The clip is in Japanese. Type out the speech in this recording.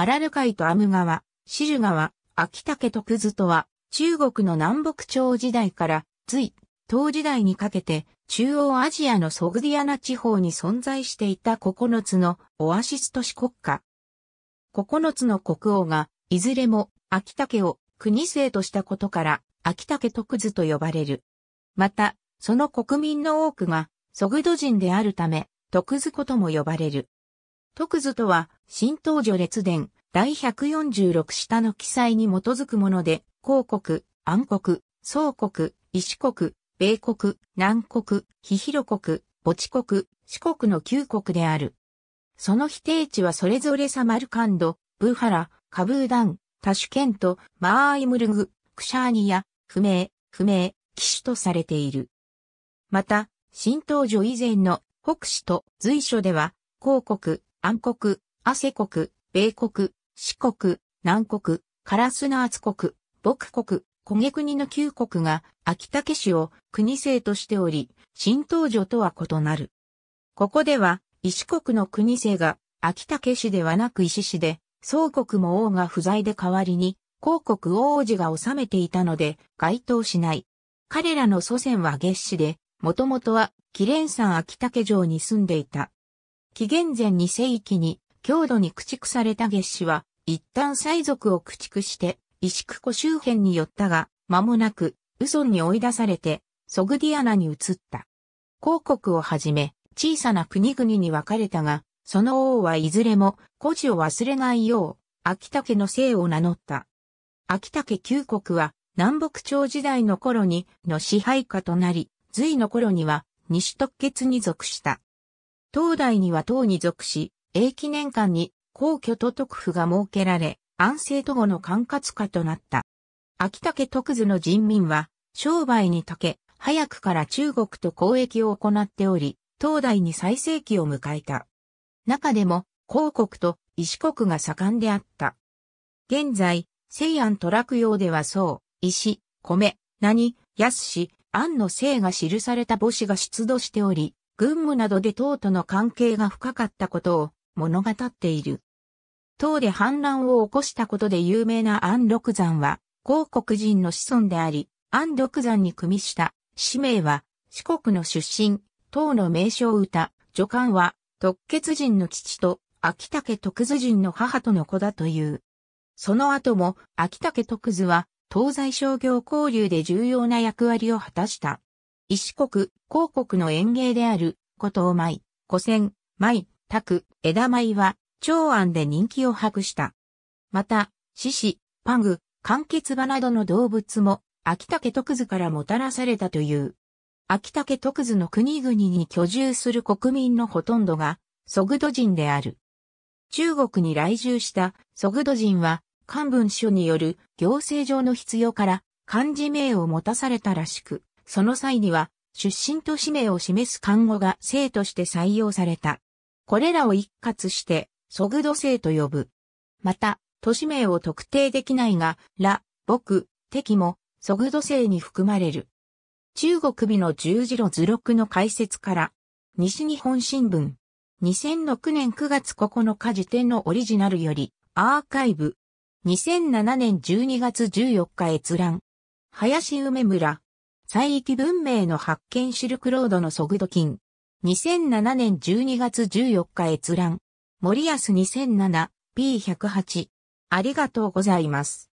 アラル海とアム川、シル川、秋竹徳図とは、中国の南北朝時代から、隋、唐時代にかけて、中央アジアのソグディアナ地方に存在していた9つのオアシス都市国家。9つの国王が、いずれも秋竹を国生としたことから、秋竹徳図と呼ばれる。また、その国民の多くが、ソグド人であるため、徳津子とも呼ばれる。徳図とは、新東女列伝、第146下の記載に基づくもので、広国、暗国、宋国、石国、米国、南国、非広国、墓地国、四国の旧国である。その否定地はそれぞれサマルカンド、ブーハラ、カブーダン、タシュケント、マーイムルグ、クシャーニア、不明、不明、騎手とされている。また、新東女以前の北史と随所では、広国、暗黒、汗国、米国、四国、南国、カラスナーツ国、牧国、焦げ国の旧国が秋竹市を国政としており、新東女とは異なる。ここでは、石国の国政が秋竹市ではなく石市で、宋国も王が不在で代わりに、皇国王子が治めていたので、該当しない。彼らの祖先は月氏で、もともとは、紀連山秋竹城に住んでいた。紀元前2世紀に強度に駆逐された月氏は、一旦西族を駆逐して、石久湖周辺に寄ったが、間もなく、嘘に追い出されて、ソグディアナに移った。広国をはじめ、小さな国々に分かれたが、その王はいずれも、孤児を忘れないよう、秋竹の姓を名乗った。秋竹旧国は、南北朝時代の頃に、の支配下となり、隋の頃には、西特決に属した。東大には党に属し、永記念館に皇居都督府が設けられ、安政都後の管轄下となった。秋竹徳図の人民は、商売に溶け、早くから中国と交易を行っており、東大に最盛期を迎えた。中でも、広国と石国が盛んであった。現在、西安トラク用ではそう、石、米、何、安し、安の姓が記された母子が出土しており、軍務などで党との関係が深かったことを物語っている。党で反乱を起こしたことで有名な安禄山は、広国人の子孫であり、安禄山に組みした、氏名は、四国の出身、党の名将歌、助官は、特血人の父と、秋竹徳津人の母との子だという。その後も、秋竹徳津は、東西商業交流で重要な役割を果たした。石国、広国の園芸である、古藤舞、古仙、舞、卓、枝舞は、長安で人気を博した。また、獅子、パグ、柑橘場などの動物も、秋竹徳図からもたらされたという。秋竹徳図の国々に居住する国民のほとんどが、ソグド人である。中国に来住したソグド人は、漢文書による行政上の必要から、漢字名を持たされたらしく、その際には、出身と氏名を示す漢語が生として採用された。これらを一括して、ソグドと呼ぶ。また、都市名を特定できないが、ら、僕、敵も、ソグドに含まれる。中国美の十字路図録の解説から、西日本新聞、2006年9月9日時点のオリジナルより、アーカイブ、2007年12月14日閲覧、林梅村、西域文明の発見シルクロードの速度金。2007年12月14日閲覧。森安 2007P108。ありがとうございます。